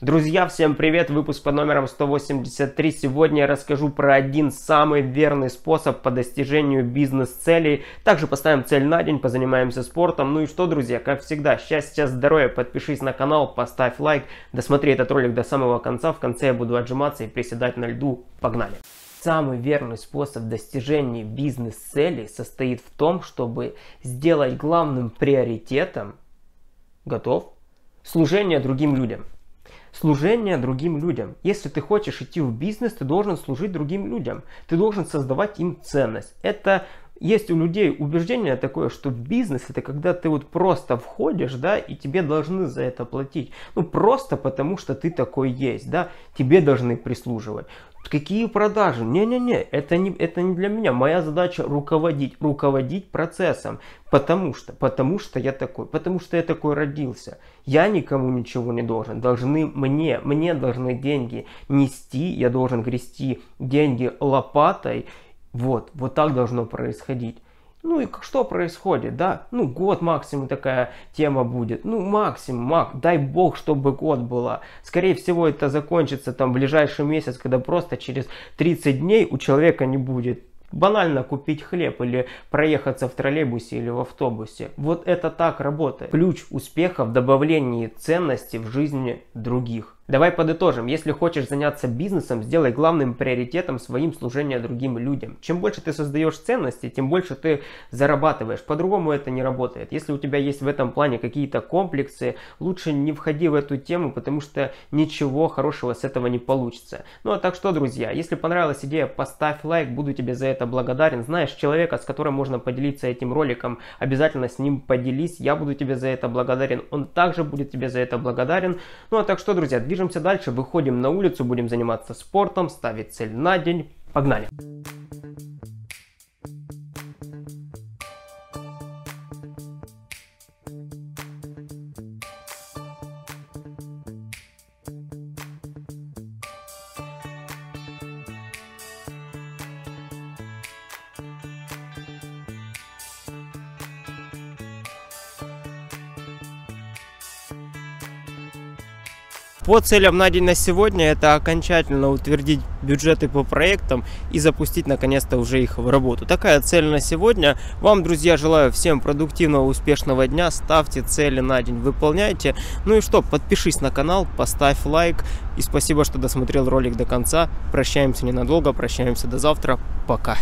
Друзья, всем привет! Выпуск под номером 183. Сегодня я расскажу про один самый верный способ по достижению бизнес-целей. Также поставим цель на день, позанимаемся спортом. Ну и что, друзья, как всегда, счастья, здоровья, подпишись на канал, поставь лайк, досмотри этот ролик до самого конца. В конце я буду отжиматься и приседать на льду. Погнали! Самый верный способ достижения бизнес-целей состоит в том, чтобы сделать главным приоритетом, готов, служение другим людям – служение другим людям. Если ты хочешь идти в бизнес, ты должен служить другим людям. Ты должен создавать им ценность. Это есть у людей убеждение такое, что бизнес это когда ты вот просто входишь, да, и тебе должны за это платить. Ну, просто потому что ты такой есть, да, тебе должны прислуживать. Какие продажи? Не-не-не, это не, это не для меня. Моя задача руководить, руководить процессом. Потому что, потому что я такой, потому что я такой родился. Я никому ничего не должен. Должны мне, мне должны деньги нести. Я должен грести деньги лопатой вот, вот так должно происходить. Ну и что происходит, да? Ну, год максимум такая тема будет. Ну, максимум, мак, дай бог, чтобы год было. Скорее всего, это закончится там в ближайший месяц, когда просто через 30 дней у человека не будет банально купить хлеб или проехаться в троллейбусе или в автобусе. Вот это так работает. Ключ успеха в добавлении ценности в жизни других. Давай подытожим. Если хочешь заняться бизнесом, сделай главным приоритетом своим служение другим людям. Чем больше ты создаешь ценности, тем больше ты зарабатываешь. По-другому это не работает. Если у тебя есть в этом плане какие-то комплексы, лучше не входи в эту тему, потому что ничего хорошего с этого не получится. Ну а так что, друзья, если понравилась идея, поставь лайк, буду тебе за это благодарен. Знаешь человека, с которым можно поделиться этим роликом, обязательно с ним поделись, я буду тебе за это благодарен, он также будет тебе за это благодарен. Ну а так что, друзья, движемся Движемся дальше, выходим на улицу, будем заниматься спортом, ставить цель на день. Погнали! По целям на день на сегодня это окончательно утвердить бюджеты по проектам и запустить наконец-то уже их в работу. Такая цель на сегодня. Вам, друзья, желаю всем продуктивного, успешного дня. Ставьте цели на день, выполняйте. Ну и что, подпишись на канал, поставь лайк. И спасибо, что досмотрел ролик до конца. Прощаемся ненадолго, прощаемся до завтра. Пока.